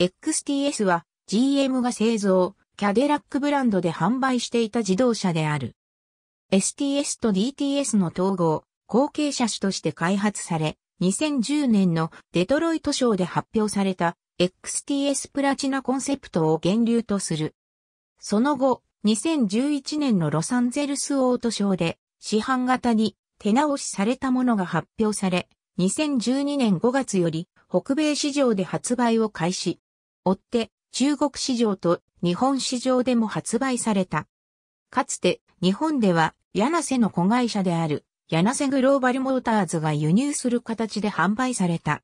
XTS は GM が製造、キャデラックブランドで販売していた自動車である。STS と DTS の統合、後継車種として開発され、2010年のデトロイト賞で発表された XTS プラチナコンセプトを源流とする。その後、2011年のロサンゼルスオートショーで市販型に手直しされたものが発表され、2012年5月より北米市場で発売を開始。追って中国市場と日本市場でも発売された。かつて日本では柳瀬の子会社である柳瀬グローバルモーターズが輸入する形で販売された。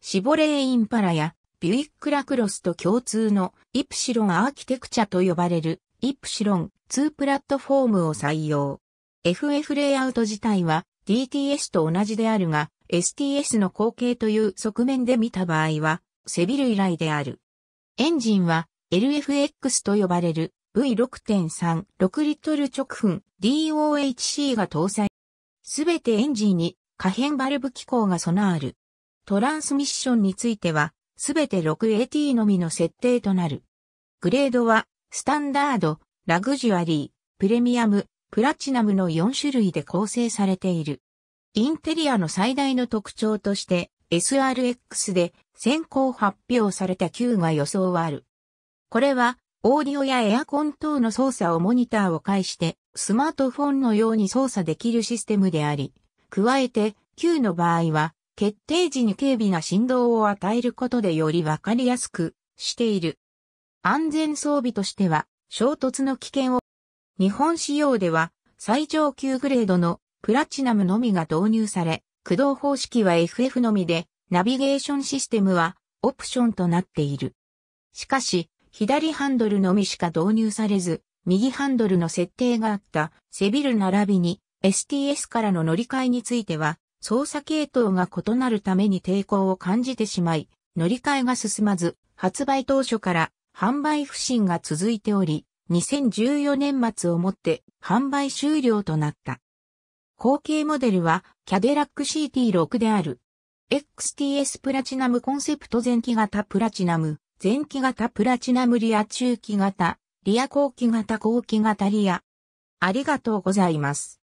シボレーインパラやビュイックラクロスと共通のイプシロンアーキテクチャと呼ばれるイプシロン2プラットフォームを採用。FF レイアウト自体は DTS と同じであるが STS の後継という側面で見た場合は背ビル以来である。エンジンは LFX と呼ばれる V6.36 リットル直噴 DOHC が搭載。すべてエンジンに可変バルブ機構が備わる。トランスミッションについては、すべて 6AT のみの設定となる。グレードは、スタンダード、ラグジュアリー、プレミアム、プラチナムの4種類で構成されている。インテリアの最大の特徴として、SRX で先行発表された Q が予想はある。これは、オーディオやエアコン等の操作をモニターを介して、スマートフォンのように操作できるシステムであり、加えて Q の場合は、決定時に軽微な振動を与えることでよりわかりやすくしている。安全装備としては、衝突の危険を、日本仕様では、最上級グレードのプラチナムのみが導入され、駆動方式は FF のみで、ナビゲーションシステムはオプションとなっている。しかし、左ハンドルのみしか導入されず、右ハンドルの設定があったセビル並びに STS からの乗り換えについては、操作系統が異なるために抵抗を感じてしまい、乗り換えが進まず、発売当初から販売不振が続いており、2014年末をもって販売終了となった。後継モデルはキャデラック CT6 である。XTS プラチナムコンセプト前期型プラチナム、前期型プラチナムリア中期型、リア後期型後期型リア。ありがとうございます。